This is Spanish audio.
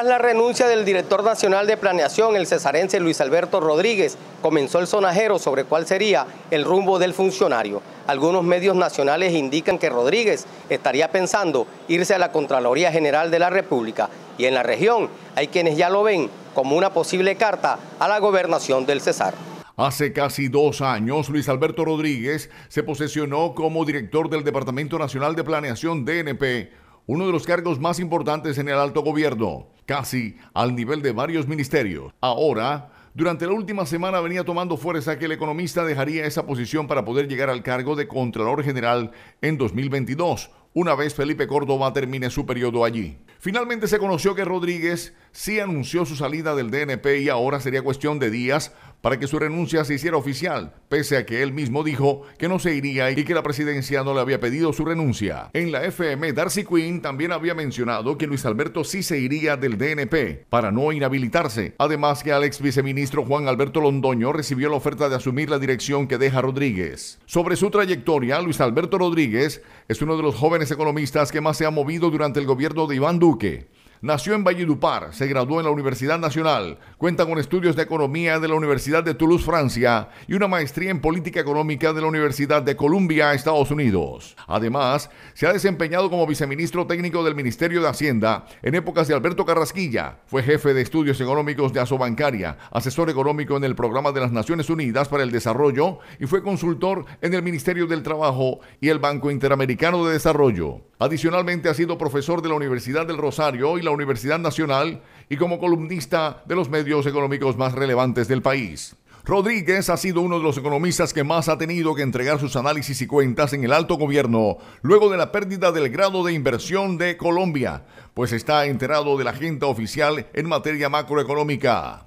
Tras la renuncia del director nacional de planeación, el cesarense Luis Alberto Rodríguez, comenzó el sonajero sobre cuál sería el rumbo del funcionario. Algunos medios nacionales indican que Rodríguez estaría pensando irse a la Contraloría General de la República y en la región hay quienes ya lo ven como una posible carta a la gobernación del Cesar. Hace casi dos años, Luis Alberto Rodríguez se posesionó como director del Departamento Nacional de Planeación DNP, uno de los cargos más importantes en el alto gobierno casi al nivel de varios ministerios. Ahora, durante la última semana venía tomando fuerza que el economista dejaría esa posición para poder llegar al cargo de Contralor General en 2022, una vez Felipe Córdoba termine su periodo allí. Finalmente se conoció que Rodríguez sí anunció su salida del DNP y ahora sería cuestión de días para que su renuncia se hiciera oficial, pese a que él mismo dijo que no se iría y que la presidencia no le había pedido su renuncia. En la FM, Darcy Quinn también había mencionado que Luis Alberto sí se iría del DNP para no inhabilitarse, además que al ex viceministro Juan Alberto Londoño recibió la oferta de asumir la dirección que deja Rodríguez. Sobre su trayectoria, Luis Alberto Rodríguez es uno de los jóvenes economistas que más se ha movido durante el gobierno de Iván Duque Nació en Valledupar, se graduó en la Universidad Nacional, cuenta con estudios de economía de la Universidad de Toulouse, Francia, y una maestría en política económica de la Universidad de Columbia, Estados Unidos. Además, se ha desempeñado como viceministro técnico del Ministerio de Hacienda en épocas de Alberto Carrasquilla. Fue jefe de estudios económicos de Asobancaria, asesor económico en el Programa de las Naciones Unidas para el Desarrollo y fue consultor en el Ministerio del Trabajo y el Banco Interamericano de Desarrollo. Adicionalmente ha sido profesor de la Universidad del Rosario y la Universidad Nacional y como columnista de los medios económicos más relevantes del país. Rodríguez ha sido uno de los economistas que más ha tenido que entregar sus análisis y cuentas en el alto gobierno, luego de la pérdida del grado de inversión de Colombia, pues está enterado de la agenda oficial en materia macroeconómica.